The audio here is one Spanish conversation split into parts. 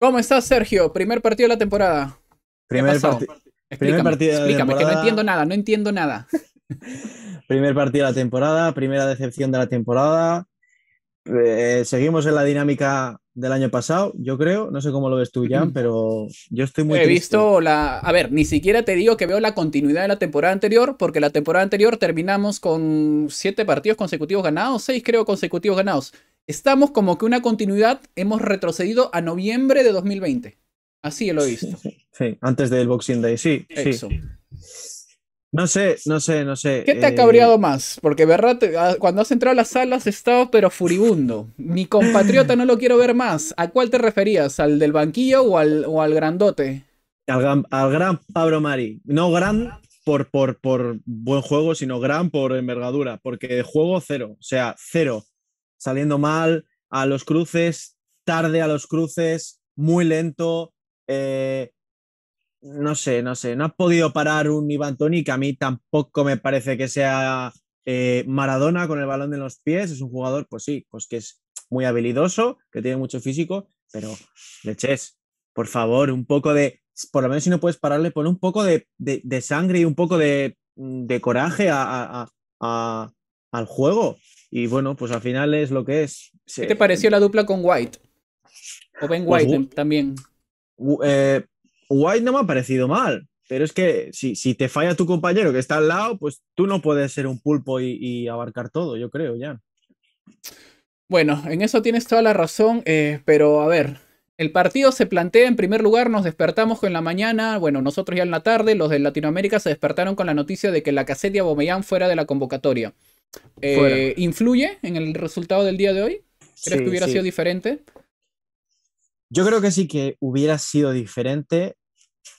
¿Cómo estás, Sergio? Primer partido de la temporada. Primer, partido. De la explícame, que no entiendo nada, no entiendo nada. primer partido de la temporada, primera decepción de la temporada. Eh, seguimos en la dinámica del año pasado, yo creo. No sé cómo lo ves tú, Jan, pero yo estoy muy. He visto la. A ver, ni siquiera te digo que veo la continuidad de la temporada anterior, porque la temporada anterior terminamos con siete partidos consecutivos ganados, seis creo consecutivos ganados. Estamos como que una continuidad, hemos retrocedido a noviembre de 2020. Así lo he visto. Sí, antes del Boxing Day, sí. Eso. No sé, no sé, no sé. ¿Qué te ha eh, cabreado más? Porque verdad, ah, cuando has entrado a las salas, estado pero furibundo. Mi compatriota no lo quiero ver más. ¿A cuál te referías? ¿Al del banquillo o al, o al grandote? Al, gran, Pablo Mari. No gran por, por, por buen juego, sino gran por envergadura. Porque juego cero. O sea, cero saliendo mal a los cruces, tarde a los cruces, muy lento. Eh, no sé, no sé, no ha podido parar un Iván Toni, que a mí tampoco me parece que sea eh, Maradona con el balón en los pies. Es un jugador, pues sí, pues que es muy habilidoso, que tiene mucho físico, pero leches, por favor, un poco de, por lo menos si no puedes pararle, pon un poco de, sangre y un poco de, coraje al juego. Y bueno, pues al final es lo que es. ¿Qué eh, te pareció la dupla con White? O Ben pues White em, también. Eh, White no me ha parecido mal, pero es que si, si, te falla tu compañero que está al lado, pues tú no puedes ser un pulpo y, abarcar todo, yo creo, ya. Bueno, en eso tienes toda la razón, eh, pero a ver, el partido se plantea en primer lugar, nos despertamos en la mañana, bueno, nosotros ya en la tarde, los de Latinoamérica se despertaron con la noticia de que la caseta de fuera de la convocatoria. Eh, ¿Influye en el resultado del día de hoy? ¿Crees que hubiera sido diferente? Yo creo que sí que hubiera sido diferente,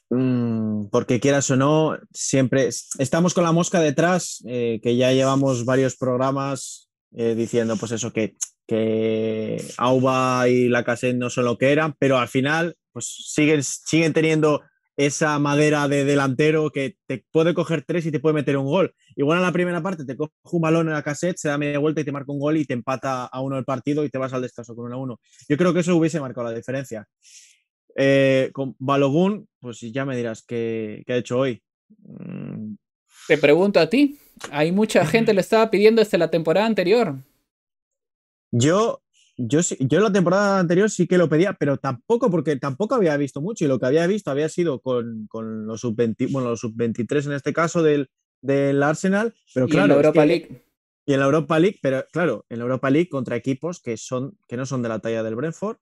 mm, porque quieras o no, siempre estamos con la mosca detrás, eh, que ya llevamos varios programas eh, diciendo pues eso, que, que Auba y la Lacassette no son lo que eran, pero al final pues siguen, siguen teniendo esa madera de delantero que te puede coger tres y te puede meter un gol. Igual en la primera parte te coge un balón en la cassette, se da media vuelta y te marca un gol y te empata a uno el partido y te vas al descanso con uno a uno. Yo creo que eso hubiese marcado la diferencia. Eh, con Balogun, pues ya me dirás qué, qué ha hecho hoy. Mm. Te pregunto a ti. Hay mucha gente le estaba pidiendo desde la temporada anterior. Yo yo, yo la temporada anterior sí que lo pedía, pero tampoco, porque tampoco había visto mucho y lo que había visto había sido con, los sub-23 en este caso del, Arsenal, pero claro. Y en la Europa League. Y en la Europa League, pero claro, en la Europa League contra equipos que, son, que no son de la talla del Brentford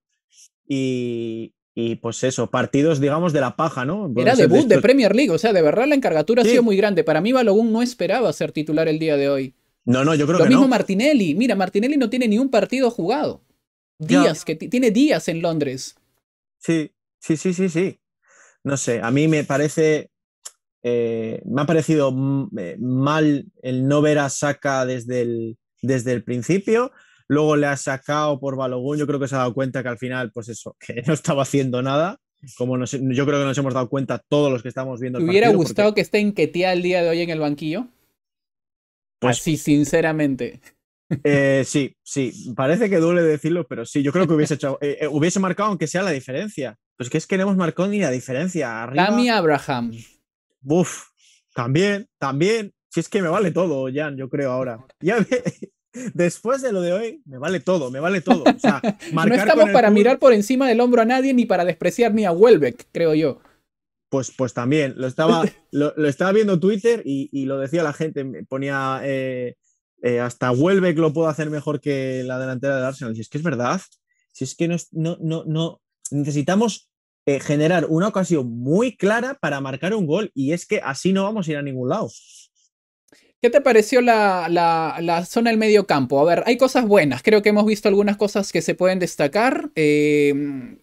y, pues eso, partidos, digamos, de la paja, ¿no? Era debut de, Premier League, o sea, de verdad la encargatura ha sido muy grande. Para mí, Balogun no esperaba ser titular el día de hoy. No, no, yo creo que Lo mismo Martinelli. Mira, Martinelli no tiene ni un partido jugado días, que tiene días en Londres. Sí, sí, sí, sí, sí. No sé, a mí me parece, eh, me ha parecido eh, mal el no ver a Saka desde el, desde el principio. Luego le ha sacado por Balogun. Yo creo que se ha dado cuenta que al final, pues eso, que no estaba haciendo nada. Como yo creo que nos hemos dado cuenta todos los que estamos viendo. ¿Te hubiera gustado que esté en Ketia el día de hoy en el banquillo? Pues, sí sinceramente. Eh, sí, sí, parece que duele decirlo, pero sí, yo creo que hubiese hecho, eh, eh, hubiese marcado aunque sea la diferencia. Pues que es que no hemos marcado ni la diferencia. Arriba, Abraham. Uf, también, también. Si es que me vale todo, Jan, yo creo ahora. Ya después de lo de hoy, me vale todo, me vale todo. no estamos para mirar por encima del hombro a nadie ni para despreciar ni a Welbeck, creo yo. Pues, pues también, lo estaba, lo, estaba viendo Twitter y, lo decía la gente, me ponía... Eh, hasta hasta que lo puedo hacer mejor que la delantera de Arsenal. Si es que es verdad, si es que no, no, no, no necesitamos eh, generar una ocasión muy clara para marcar un gol y es que así no vamos a ir a ningún lado. ¿Qué te pareció la, zona del medio A ver, hay cosas buenas. Creo que hemos visto algunas cosas que se pueden destacar. Eh,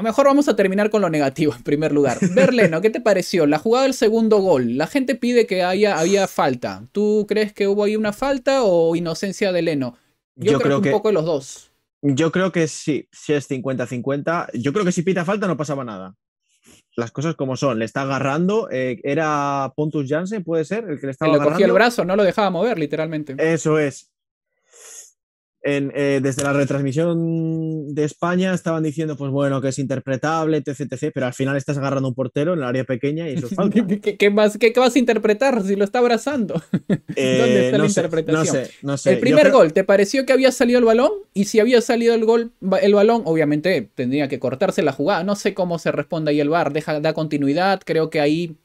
a lo mejor vamos a terminar con lo negativo en primer lugar. Berleno, ¿qué te pareció? La jugada del segundo gol. La gente pide que haya, había falta. ¿Tú crees que hubo ahí una falta o inocencia de Leno? Yo, creo, que un poco de los dos. Yo creo que sí, si es 50-50. Yo creo que si pita falta no pasaba nada. Las cosas como son, le está agarrando. Eh, era Pontus Jansen, puede ser, el que le estaba agarrando. Le cogía el brazo, no lo dejaba mover, literalmente. Eso es. Eh, desde la retransmisión de España estaban diciendo, pues bueno, que es interpretable, etc, pero al final estás agarrando un portero en el área pequeña y eso falta. ¿Qué, más, vas a interpretar si lo está abrazando? ¿Dónde eh, está la interpretación? No sé, El primer gol, ¿te pareció que había salido el balón? Y si había salido el gol, el balón, obviamente tendría que cortarse la jugada. No sé cómo se responde ahí el VAR, deja, da continuidad, creo que ahí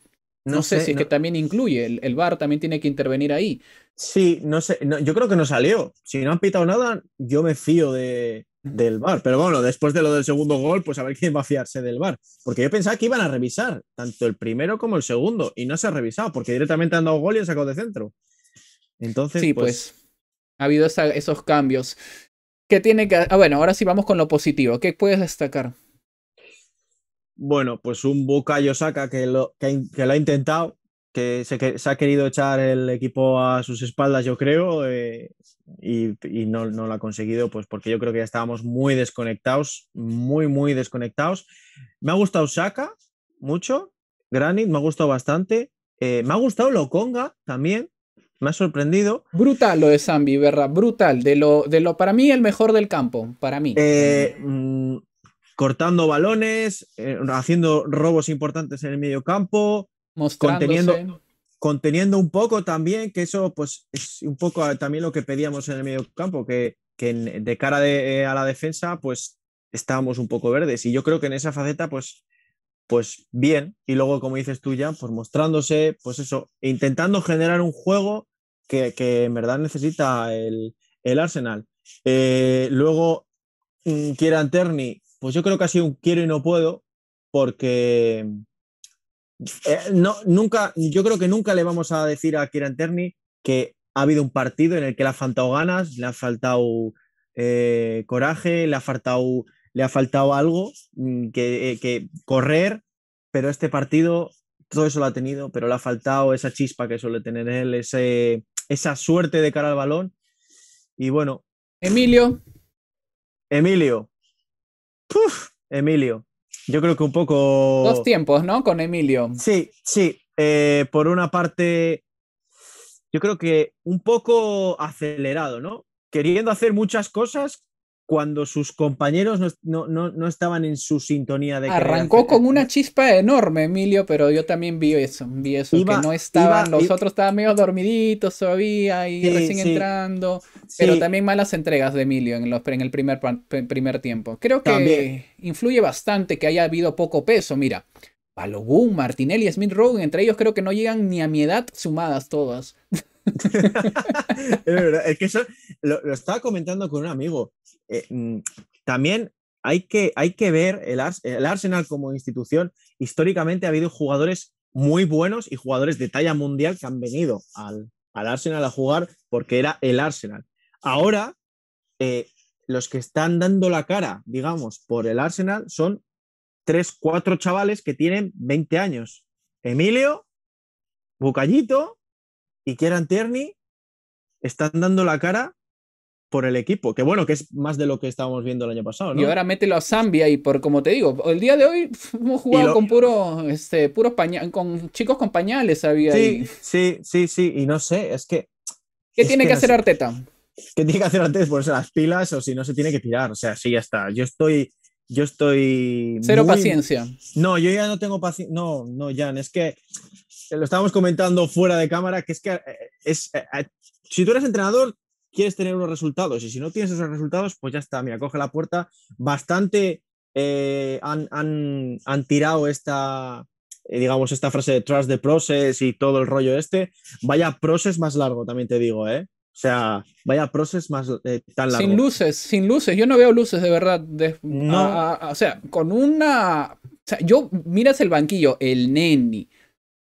no, sé, si es que también incluye, el, el, VAR también tiene que intervenir ahí. Sí, no sé, yo creo que no salió. Si no han pitado nada, yo me fío de, del bar. Pero bueno, después de lo del segundo gol, pues a ver quién va a fiarse del bar. Porque yo pensaba que iban a revisar tanto el primero como el segundo y no se ha revisado porque directamente han dado gol y han sacado de centro. Entonces, sí, pues, pues ha habido esos cambios. ¿Qué tiene que.? Ah, bueno, ahora sí vamos con lo positivo. ¿Qué puedes destacar? Bueno, pues un Bukayo Saka que lo, que, ha intentado, que se, que se, ha querido echar el equipo a sus espaldas, yo creo, eh, y, no, no, lo ha conseguido, pues porque yo creo que ya estábamos muy desconectados, muy, muy desconectados. Me ha gustado Saka mucho, Granit me ha gustado bastante, eh, me ha gustado Loconga también, me ha sorprendido. Brutal lo de Zambi, ¿verdad? Brutal, de lo, de lo, para mí el mejor del campo, para mí. Eh, eh mm, cortando balones, eh, haciendo robos importantes en el medio campo, conteniendo, conteniendo un poco también, que eso pues es un poco eh, también lo que pedíamos en el medio campo, que, de cara eh, a la defensa pues estábamos un poco verdes y yo creo que en esa faceta pues pues bien y luego como dices tú ya pues mostrándose pues eso intentando generar un juego que, en verdad necesita el, Arsenal luego mm, Kieran Terni pues yo creo que ha sido un quiero y no puedo, porque eh, no, nunca, yo creo que nunca le vamos a decir a Kieran Terni que ha habido un partido en el que le ha faltado ganas, le ha faltado eh, coraje, le ha faltado, le ha faltado algo mm, que, eh, que correr, pero este partido todo eso lo ha tenido, pero le ha faltado esa chispa que suele tener él, ese, esa suerte de cara al balón. Y bueno. Emilio. Emilio. Emilio. Yo creo que un poco. Dos tiempos, ¿no? Con Emilio. Sí, sí. Eh, por una parte, yo creo que un poco acelerado, ¿no? Queriendo hacer muchas cosas cuando sus compañeros no, estaban en su sintonía de Arrancó con una chispa enorme, Emilio, pero yo también vi eso, vi eso, que no estaban, los otros estaban medio dormiditos todavía y recién entrando, pero también malas entregas de Emilio en, los, en el primer, primer tiempo. Creo que influye bastante que haya habido poco peso, mira. Balogun Martinelli, Smith Rowe, entre ellos creo que no llegan ni a mi edad sumadas todas. es que lo, estaba comentando con un amigo. Eh, mm, también hay que, hay que ver el, Arsenal como institución. Históricamente ha habido jugadores muy buenos y jugadores de talla mundial que han venido al, Arsenal a jugar porque era el Arsenal. Ahora, eh, los que están dando la cara, digamos, por el Arsenal son tres, cuatro chavales que tienen 20 años. Emilio, Bucallito y Kieran Tierney están dando la cara por el equipo, que bueno, que es más de lo que estábamos viendo el año pasado, ¿no? Y ahora mételo a Zambia y por como te digo, el día de hoy hemos jugado con puros este puros con chicos con pañales había Sí, sí, sí, sí, y no sé, es que ¿Qué tiene que, hacer Arteta? ¿Qué tiene que hacer Arteta? Ponerse las pilas o si no se tiene que tirar, o sea, sí ya está. Yo estoy yo estoy cero paciencia. No, yo ya no tengo paciencia, no, no, Jan, es que lo estábamos comentando fuera de cámara, que es que eh, es, eh, eh, si tú eres entrenador, quieres tener unos resultados y si no tienes esos resultados, pues ya está, mira, coge la puerta. Bastante han, han, han, tirado esta, digamos, esta frase de trust the process y todo el rollo este. Vaya process más largo, también te digo, ¿eh? O sea, vaya proceso más tan largo. Sin luces, sin luces. Yo no veo luces, de verdad. no. o sea, con una... O sea, yo miras el banquillo, el Neni,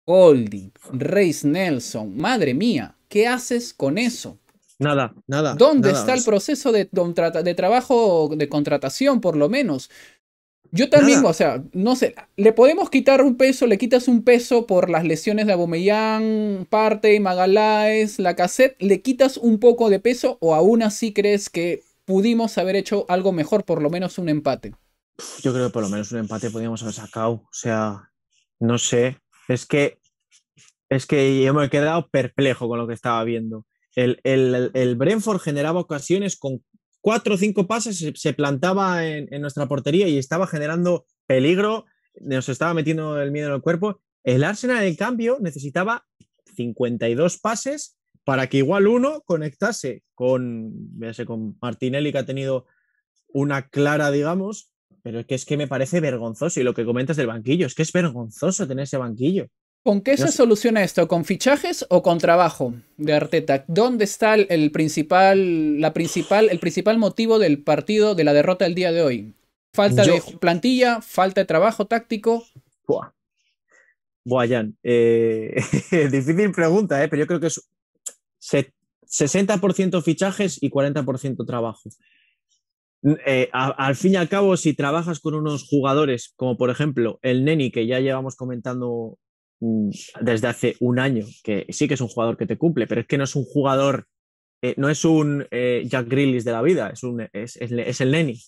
Goldie, Reis Nelson, madre mía, ¿qué haces con eso? Nada, nada. ¿Dónde está el proceso de, de trabajo, de contratación, por lo menos? Yo también, o sea, no sé, le podemos quitar un peso, le quitas un peso por las lesiones de Abomeyán, Parte, Magaláes, la cassette, le quitas un poco de peso o aún así crees que pudimos haber hecho algo mejor, por lo menos un empate. Yo creo que por lo menos un empate podíamos haber sacado, o sea, no sé, es que es que yo me he quedado perplejo con lo que estaba viendo. El, el, Brentford generaba ocasiones con cuatro o cinco pases, se plantaba en, nuestra portería y estaba generando peligro, nos estaba metiendo el miedo en el cuerpo. El Arsenal, en cambio, necesitaba 52 pases para que igual uno conectase con, con Martinelli, que ha tenido una clara, digamos, pero que, es que me parece vergonzoso. Y lo que comentas del banquillo, es que es vergonzoso tener ese banquillo. ¿Con qué se soluciona esto? ¿Con fichajes o con trabajo de Arteta? ¿Dónde está el principal, la principal, el principal motivo del partido de la derrota del día de hoy? ¿Falta de plantilla? ¿Falta de trabajo táctico? Buah. Eh, difícil pregunta, ¿eh? pero yo creo que es 60% fichajes y 40% trabajo. Eh, al fin y al cabo, si trabajas con unos jugadores como por ejemplo el Neni, que ya llevamos comentando Mm. desde hace un año, que sí que es un jugador que te cumple, pero es que no es un jugador, eh, no es un eh, Jack Grillis de la vida, es, un, es, el Neni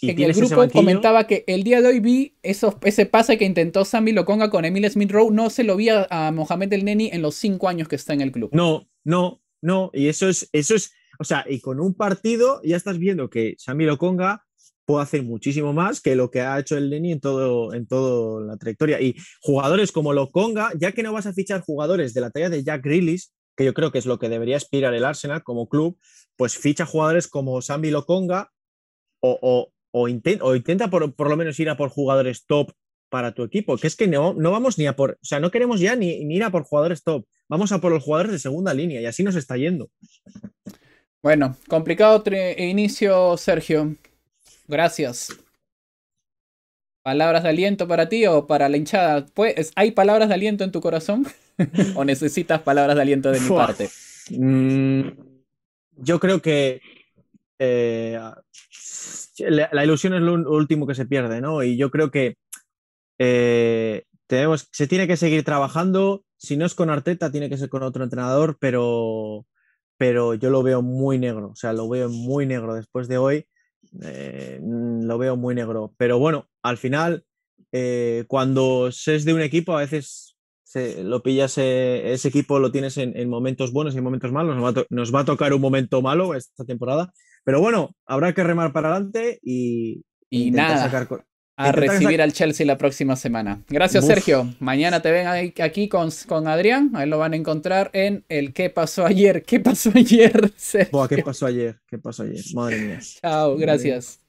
Y el grupo comentaba que el día de hoy vi eso, ese pase que intentó Sammy Loconga con Emil Smith Rowe, no se lo vi a, Mohamed El Neni en los cinco años que está en el club. No, no, no, y eso es, eso es, o sea, y con un partido ya estás viendo que Sammy Loconga puede hacer muchísimo más que lo que ha hecho el Leni en todo en toda la trayectoria. Y jugadores como Lokonga, ya que no vas a fichar jugadores de la talla de Jack Grealish, que yo creo que es lo que debería aspirar el Arsenal como club, pues ficha jugadores como Sambi Lokonga o, o, o, intenta por, lo menos ir a por jugadores top para tu equipo, que es que no, no vamos ni a por, o sea, no queremos ya ni, ni ir a por jugadores top, vamos a por los jugadores de segunda línea y así nos está yendo. Bueno, complicado inicio, Sergio. Gracias. ¿Palabras de aliento para ti o para la hinchada? Pues, ¿Hay palabras de aliento en tu corazón? ¿O necesitas palabras de aliento de mi parte? Mm, yo creo que eh, la, ilusión es lo último que se pierde, ¿no? Y yo creo que eh, tenemos, se tiene que seguir trabajando. Si no es con Arteta, tiene que ser con otro entrenador, pero, pero yo lo veo muy negro. O sea, lo veo muy negro después de hoy. Eh, mm, lo veo muy negro. Pero bueno, al final, eh, cuando se es de un equipo, a veces se, lo pillas, eh, ese equipo lo tienes en, momentos buenos y en momentos malos. Nos va, a tocar un momento malo esta temporada. Pero bueno, habrá que remar para adelante y, nada a este recibir al Chelsea la próxima semana. Gracias, Sergio. Mañana te ven aquí con, Adrián. Ahí lo van a encontrar en el ¿Qué pasó ayer? ¿Qué pasó ayer? ¿Qué pasó ayer? ¿Qué pasó ayer? Madre mía. Chao, gracias.